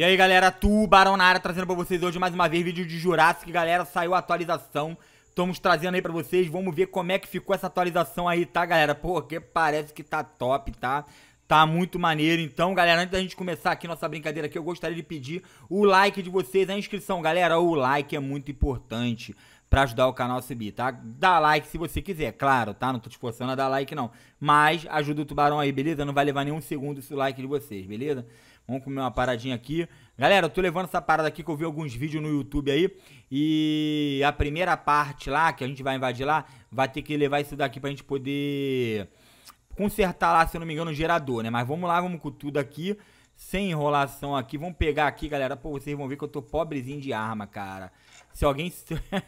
E aí galera, Tubarão na área trazendo pra vocês hoje mais uma vez vídeo de Jurassic, galera, saiu a atualização Estamos trazendo aí pra vocês, vamos ver como é que ficou essa atualização aí, tá galera? Porque parece que tá top, tá? Tá muito maneiro. Então, galera, antes da gente começar aqui nossa brincadeira aqui, eu gostaria de pedir o like de vocês, a inscrição. Galera, o like é muito importante para ajudar o canal a subir, tá? Dá like se você quiser, claro, tá? Não tô te forçando a dar like, não. Mas ajuda o tubarão aí, beleza? Não vai levar nenhum segundo esse like de vocês, beleza? Vamos comer uma paradinha aqui. Galera, eu tô levando essa parada aqui que eu vi alguns vídeos no YouTube aí. E a primeira parte lá, que a gente vai invadir lá, vai ter que levar isso daqui pra gente poder consertar lá, se eu não me engano, o gerador, né? Mas vamos lá, vamos com tudo aqui. Sem enrolação aqui. Vamos pegar aqui, galera. Pô, vocês vão ver que eu tô pobrezinho de arma, cara. Se alguém...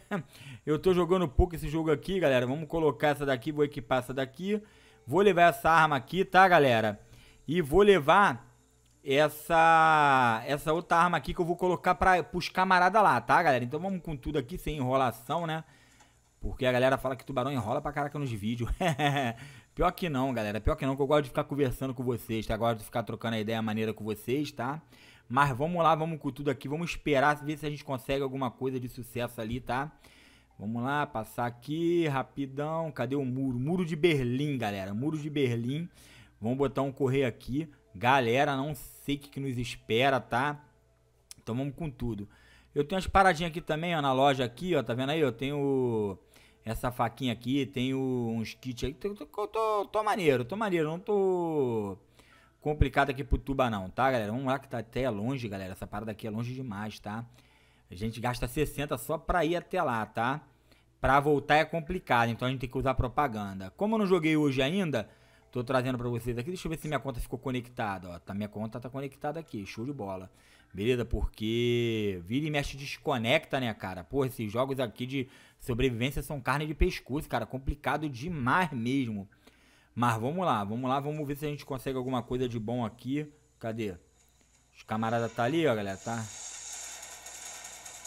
eu tô jogando pouco esse jogo aqui, galera. Vamos colocar essa daqui, vou equipar essa daqui. Vou levar essa arma aqui, tá, galera? E vou levar essa essa outra arma aqui que eu vou colocar para os camaradas lá, tá, galera? Então vamos com tudo aqui, sem enrolação, né? Porque a galera fala que tubarão enrola pra caraca nos vídeos. Pior que não, galera. Pior que não, que eu gosto de ficar conversando com vocês, tá? Eu gosto de ficar trocando a ideia maneira com vocês, tá? Mas vamos lá, vamos com tudo aqui. Vamos esperar, ver se a gente consegue alguma coisa de sucesso ali, tá? Vamos lá, passar aqui, rapidão. Cadê o muro? Muro de Berlim, galera. Muro de Berlim. Vamos botar um correr aqui. Galera, não sei o que, que nos espera, tá? Então vamos com tudo. Eu tenho as paradinhas aqui também, ó, na loja aqui, ó, tá vendo aí? Eu tenho essa faquinha aqui, tenho uns kits aí. Tô, tô, tô, tô maneiro, tô maneiro, não tô complicado aqui pro tuba não, tá, galera? Vamos lá que tá até longe, galera, essa parada aqui é longe demais, tá? A gente gasta 60 só pra ir até lá, tá? Pra voltar é complicado, então a gente tem que usar propaganda. Como eu não joguei hoje ainda, Tô trazendo para vocês aqui. Deixa eu ver se minha conta ficou conectada. Ó, tá, minha conta tá conectada aqui. Show de bola. Beleza? Porque vira e mexe desconecta, né, cara? Pô, esses jogos aqui de sobrevivência são carne de pescoço, cara. Complicado demais mesmo. Mas vamos lá, vamos lá, vamos ver se a gente consegue alguma coisa de bom aqui. Cadê? Os camaradas tá ali, ó, galera, tá?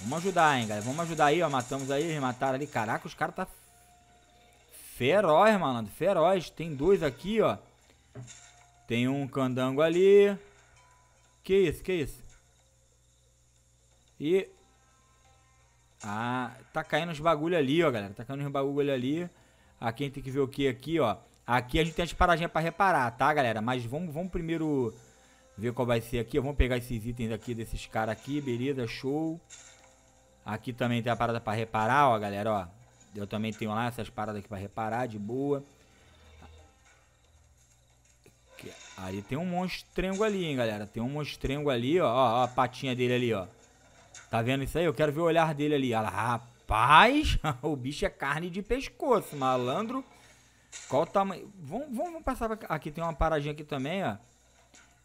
Vamos ajudar, hein, galera. Vamos ajudar aí, ó. Matamos aí, mataram ali. Caraca, os caras tá Feroz, malandro. Feroz. Tem dois aqui, ó. Tem um candango ali. Que isso, que isso? E... Ah, tá caindo uns bagulho ali, ó, galera. Tá caindo uns bagulho ali. Aqui ah, a gente tem que ver o que aqui, ó. Aqui a gente tem as paradinhas pra reparar, tá, galera? Mas vamos, vamos primeiro ver qual vai ser aqui. Vamos pegar esses itens aqui desses caras aqui, beleza, show. Aqui também tem a parada pra reparar, ó, galera, ó. Eu também tenho lá essas paradas aqui pra reparar de boa. Aí tem um monstrengo ali, hein, galera. Tem um monstrengo ali, ó. Ó, ó a patinha dele ali, ó. Tá vendo isso aí? Eu quero ver o olhar dele ali. Ah, rapaz. o bicho é carne de pescoço, malandro. Qual o tamanho? Vamos, vamos, passar pra... Aqui tem uma paradinha aqui também, ó.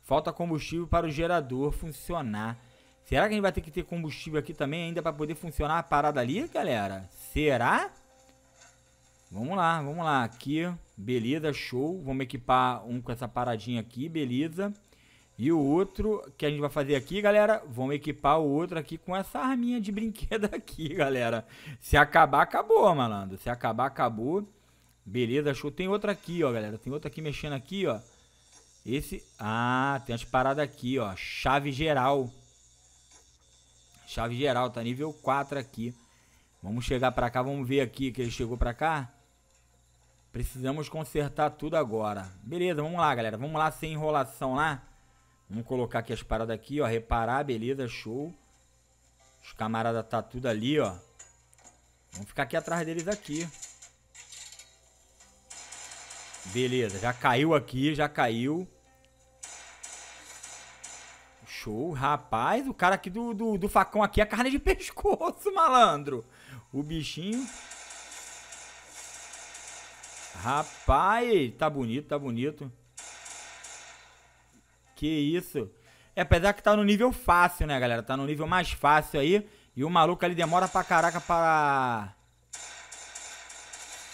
Falta combustível para o gerador funcionar. Será que a gente vai ter que ter combustível aqui também ainda para poder funcionar a parada ali, galera? Será? Vamos lá, vamos lá. Aqui, beleza, show. Vamos equipar um com essa paradinha aqui, beleza. E o outro que a gente vai fazer aqui, galera, vamos equipar o outro aqui com essa arminha de brinquedo aqui, galera. Se acabar, acabou, malandro. Se acabar, acabou. Beleza, show. Tem outro aqui, ó, galera. Tem outro aqui mexendo aqui, ó. Esse... Ah, tem as paradas aqui, ó. Chave geral. Chave geral, tá nível 4 aqui. Vamos chegar pra cá, vamos ver aqui que ele chegou pra cá. Precisamos consertar tudo agora. Beleza, vamos lá, galera. Vamos lá sem enrolação lá. Vamos colocar aqui as paradas aqui, ó. Reparar, beleza, show. Os camaradas tá tudo ali, ó. Vamos ficar aqui atrás deles aqui. Beleza, já caiu aqui, já caiu. Show, rapaz. O cara aqui do, do, do facão aqui é carne de pescoço, malandro. O bichinho... Rapaz, tá bonito, tá bonito. Que isso. É, apesar que tá no nível fácil, né, galera? Tá no nível mais fácil aí. E o maluco ali demora pra caraca pra...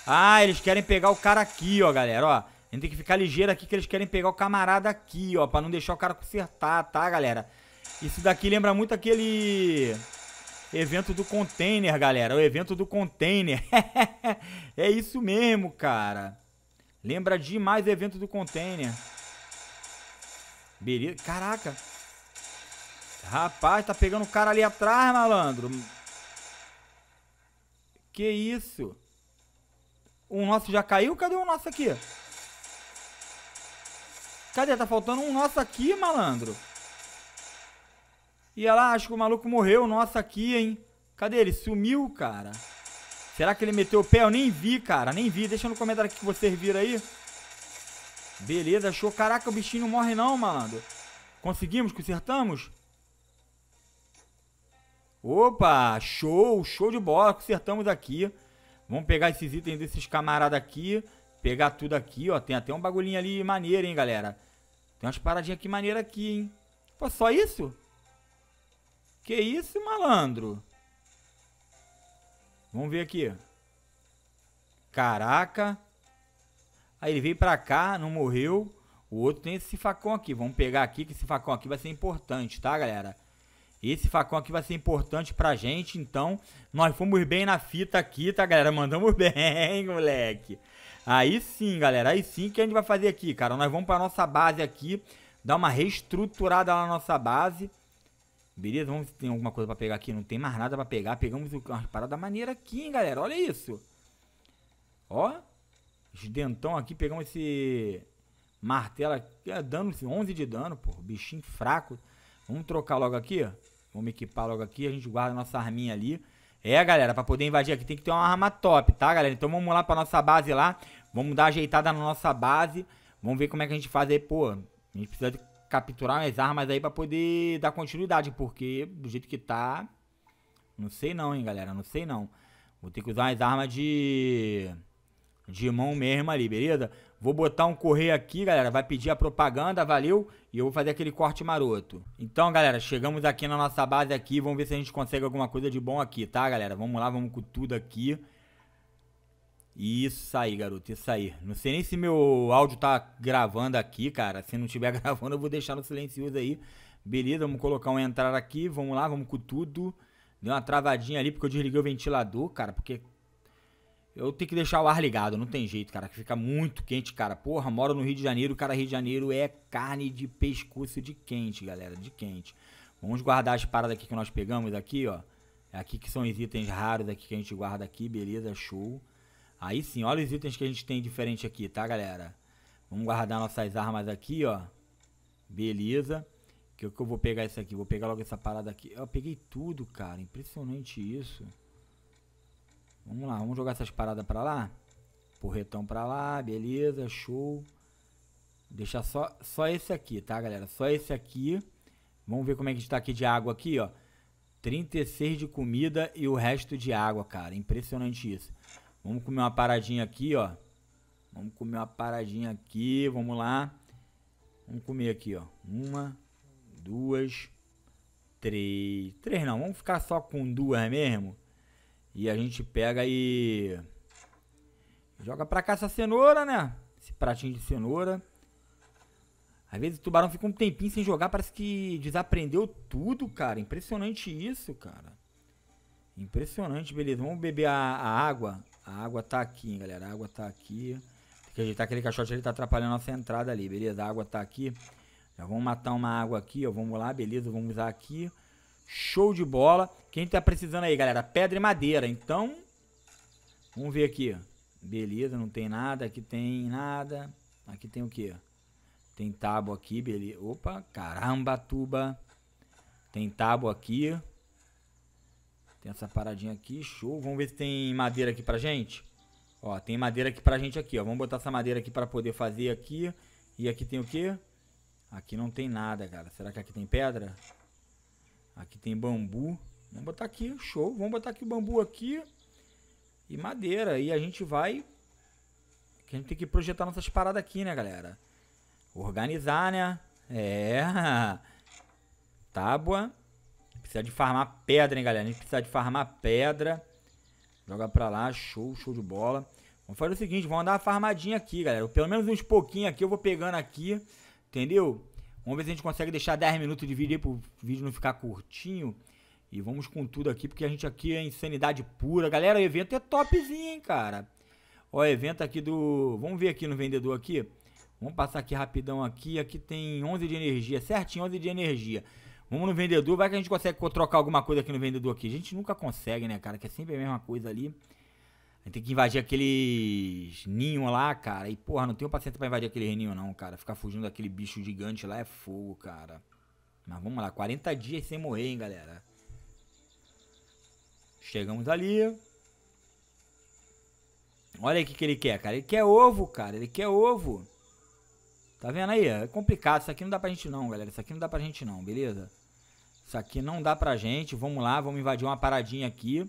Ah, eles querem pegar o cara aqui, ó, galera, ó. A gente tem que ficar ligeiro aqui que eles querem pegar o camarada aqui, ó. Pra não deixar o cara consertar, tá, galera? Isso daqui lembra muito aquele... Evento do container, galera. O evento do container. é isso mesmo, cara. Lembra demais o evento do container. Beleza. Caraca. Rapaz, tá pegando o cara ali atrás, malandro. Que isso? O nosso já caiu? Cadê o nosso aqui? Cadê? Tá faltando um nosso aqui, malandro. E ela, ah, acho que o maluco morreu, nossa, aqui, hein? Cadê ele? Sumiu, cara. Será que ele meteu o pé? Eu nem vi, cara, nem vi. Deixa no comentário aqui que vocês viram aí. Beleza, show. Caraca, o bichinho não morre não, malandro. Conseguimos? Consertamos? Opa, show, show de bola. Consertamos aqui. Vamos pegar esses itens desses camaradas aqui. Pegar tudo aqui, ó. Tem até um bagulhinho ali maneiro, hein, galera. Tem umas paradinhas aqui maneiras aqui, hein. Pô, só isso? Que isso, malandro? Vamos ver aqui. Caraca. Aí ele veio pra cá, não morreu. O outro tem esse facão aqui. Vamos pegar aqui, que esse facão aqui vai ser importante, tá, galera? Esse facão aqui vai ser importante pra gente, então nós fomos bem na fita aqui, tá, galera? Mandamos bem, moleque. Aí sim, galera, aí sim que a gente vai fazer aqui, cara. Nós vamos pra nossa base aqui, dar uma reestruturada na nossa base. Beleza, vamos ver se tem alguma coisa pra pegar aqui. Não tem mais nada pra pegar. Pegamos uma parada maneira aqui, hein, galera. Olha isso. Ó. Os dentão aqui. Pegamos esse martelo aqui. É, dano 11 de dano, pô. Bichinho fraco. Vamos trocar logo aqui, ó. Vamos equipar logo aqui. A gente guarda a nossa arminha ali. É, galera, pra poder invadir aqui tem que ter uma arma top, tá, galera? Então vamos lá pra nossa base lá. Vamos dar ajeitada na nossa base. Vamos ver como é que a gente faz aí, pô. A gente precisa de capturar as armas aí pra poder dar continuidade, porque do jeito que tá. Não sei não, hein, galera. Não sei não. Vou ter que usar as armas de. De mão mesmo ali, beleza? Vou botar um correio aqui, galera. Vai pedir a propaganda, valeu? E eu vou fazer aquele corte maroto. Então, galera, chegamos aqui na nossa base aqui. Vamos ver se a gente consegue alguma coisa de bom aqui, tá, galera? Vamos lá, vamos com tudo aqui. Isso aí, garoto, isso aí. Não sei nem se meu áudio tá gravando aqui, cara. Se não tiver gravando, eu vou deixar no silencioso aí. Beleza, vamos colocar um entrar aqui. Vamos lá, vamos com tudo. Deu uma travadinha ali porque eu desliguei o ventilador, cara, porque eu tenho que deixar o ar ligado, não tem jeito, cara, que fica muito quente, cara. Porra, moro no Rio de Janeiro, cara, Rio de Janeiro é carne de pescoço de quente, galera, de quente. Vamos guardar as paradas aqui que nós pegamos aqui, ó. É aqui que são os itens raros aqui que a gente guarda aqui, beleza, show. Aí sim, olha os itens que a gente tem diferente aqui, tá, galera? Vamos guardar nossas armas aqui, ó. Beleza. Que eu, que eu vou pegar isso aqui. Vou pegar logo essa parada aqui. Eu peguei tudo, cara. Impressionante isso. Vamos lá. Vamos jogar essas paradas pra lá. Porretão pra lá. Beleza. Show. Deixar só, só esse aqui, tá, galera? Só esse aqui. Vamos ver como é que a gente tá aqui de água aqui, ó. 36 de comida e o resto de água, cara. Impressionante isso. Vamos comer uma paradinha aqui, ó. Vamos comer uma paradinha aqui, vamos lá. Vamos comer aqui, ó. Uma, duas, três. Três não, vamos ficar só com duas mesmo. E a gente pega e... Joga pra cá essa cenoura, né? Esse pratinho de cenoura. Às vezes o tubarão fica um tempinho sem jogar, parece que desaprendeu tudo, cara. Impressionante isso, cara. Impressionante, beleza. Vamos beber a, a água. A água tá aqui, hein, galera. A água tá aqui. Tem que ajeitar aquele caixote, ele tá atrapalhando a nossa entrada ali, beleza? A água tá aqui. Já vamos matar uma água aqui, ó. Vamos lá, beleza. Vamos usar aqui. Show de bola. Quem tá precisando aí, galera? Pedra e madeira. Então, vamos ver aqui. Beleza, não tem nada. Aqui tem nada. Aqui tem o quê? Tem tábua aqui, beleza. Opa, caramba, tuba. Tem tábua aqui. Tem essa paradinha aqui, show. Vamos ver se tem madeira aqui pra gente. Ó, tem madeira aqui pra gente aqui, ó. Vamos botar essa madeira aqui pra poder fazer aqui. E aqui tem o quê? Aqui não tem nada, cara. Será que aqui tem pedra? Aqui tem bambu. Vamos botar aqui, show. Vamos botar aqui o bambu aqui. E madeira. E a gente vai... Que a gente tem que projetar nossas paradas aqui, né, galera? Organizar, né? É. Tábua. Precisa de farmar pedra, hein, galera? A gente precisa de farmar pedra. Joga pra lá, show, show de bola. Vamos fazer o seguinte, vamos dar uma farmadinha aqui, galera. Pelo menos uns pouquinhos aqui eu vou pegando aqui, entendeu? Vamos ver se a gente consegue deixar 10 minutos de vídeo aí pro vídeo não ficar curtinho. E vamos com tudo aqui, porque a gente aqui é insanidade pura. Galera, o evento é topzinho, hein, cara? Ó, evento aqui do... Vamos ver aqui no vendedor aqui. Vamos passar aqui rapidão aqui. Aqui tem 11 de energia, certinho, 11 de energia. Vamos no vendedor, vai que a gente consegue trocar alguma coisa aqui no vendedor aqui. A gente nunca consegue, né, cara? Que é sempre a mesma coisa ali. A gente tem que invadir aqueles ninho lá, cara. E, porra, não tem um paciente pra invadir aquele ninho, não, cara. Ficar fugindo daquele bicho gigante lá é fogo, cara. Mas vamos lá, 40 dias sem morrer, hein, galera. Chegamos ali. Olha aí o que, que ele quer, cara. Ele quer ovo, cara. Ele quer ovo. Tá vendo aí? É complicado. Isso aqui não dá pra gente não, galera. Isso aqui não dá pra gente não, beleza? Isso aqui não dá pra gente. Vamos lá, vamos invadir uma paradinha aqui.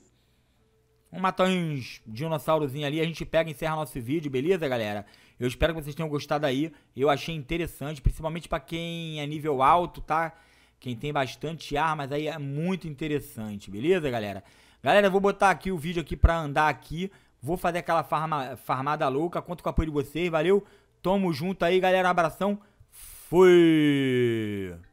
Vamos matar uns dinossaurozinhos ali. A gente pega e encerra nosso vídeo, beleza, galera? Eu espero que vocês tenham gostado aí. Eu achei interessante, principalmente pra quem é nível alto, tá? Quem tem bastante armas aí é muito interessante, beleza, galera? Galera, eu vou botar aqui o vídeo aqui pra andar aqui. Vou fazer aquela farma, farmada louca. Conto com o apoio de vocês, valeu? Tamo junto aí, galera. Abração. Fui!